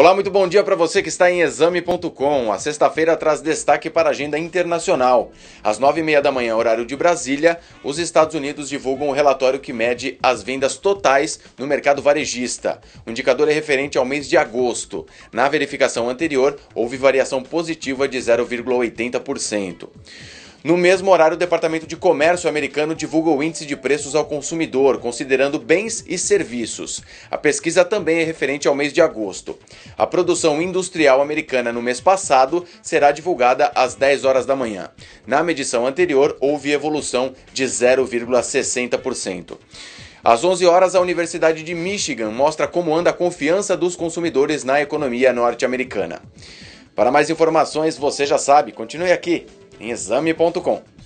Olá, muito bom dia para você que está em exame.com. A sexta-feira traz destaque para a agenda internacional. Às nove e meia da manhã, horário de Brasília, os Estados Unidos divulgam o um relatório que mede as vendas totais no mercado varejista. O indicador é referente ao mês de agosto. Na verificação anterior, houve variação positiva de 0,80%. No mesmo horário, o Departamento de Comércio americano divulga o índice de preços ao consumidor, considerando bens e serviços. A pesquisa também é referente ao mês de agosto. A produção industrial americana no mês passado será divulgada às 10 horas da manhã. Na medição anterior, houve evolução de 0,60%. Às 11 horas, a Universidade de Michigan mostra como anda a confiança dos consumidores na economia norte-americana. Para mais informações, você já sabe, continue aqui em exame.com.